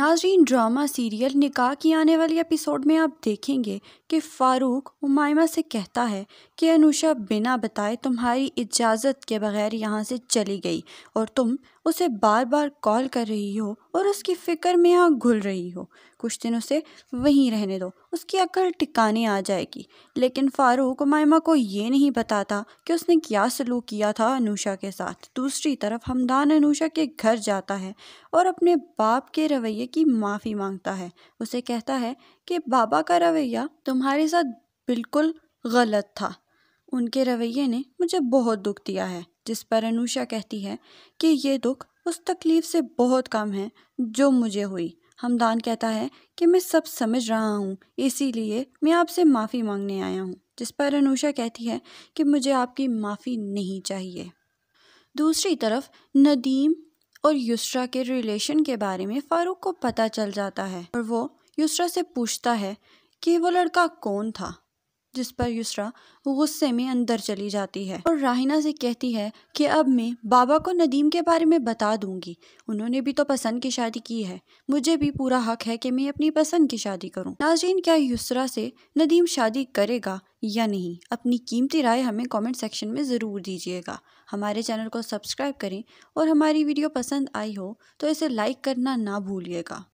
नाजरीन drama serial निकाह की आने वाली एपिसोड में आप देखेंगे कि फ़ारूक उमायमा से कहता है कि अनुषा बिना बताए तुम्हारी इजाज़त के बग़ैर यहाँ से चली गई और तुम उसे बार बार कॉल कर रही हो और उसकी फ़िक्र में यहाँ घुल रही हो कुछ दिन उसे वहीं रहने दो उसकी अकल टिकाने आ जाएगी लेकिन फ़ारूक उमायमा को ये नहीं बताता कि उसने क्या सलूक किया था अनूशा के साथ दूसरी तरफ हमदान अनूषा के घर जाता है और अपने बाप के रवैये की माफ़ी मांगता है उसे कहता है कि बाबा का रवैया तुम्हारे साथ बिल्कुल गलत था उनके रवैये ने मुझे बहुत दुख दिया है जिस पर अनुषा कहती है कि ये दुख उस तकलीफ़ से बहुत कम है जो मुझे हुई हमदान कहता है कि मैं सब समझ रहा हूँ इसीलिए मैं आपसे माफ़ी मांगने आया हूँ जिस पर अनुषा कहती है कि मुझे आपकी माफ़ी नहीं चाहिए दूसरी तरफ नदीम और युस्रा के रिलेशन के बारे में फ़ारूक को पता चल जाता है और वो यूसरा से पूछता है कि वो लड़का कौन था जिस पर युसरा गुस्से में अंदर चली जाती है और राहिना से कहती है कि अब मैं बाबा को नदीम के बारे में बता दूंगी उन्होंने भी तो पसंद की शादी की है मुझे भी पूरा हक है कि मैं अपनी पसंद की शादी करूं। नाजीन क्या यूसरा से नदीम शादी करेगा या नहीं अपनी कीमती राय हमें कमेंट सेक्शन में ज़रूर दीजिएगा हमारे चैनल को सब्सक्राइब करें और हमारी वीडियो पसंद आई हो तो इसे लाइक करना ना भूलिएगा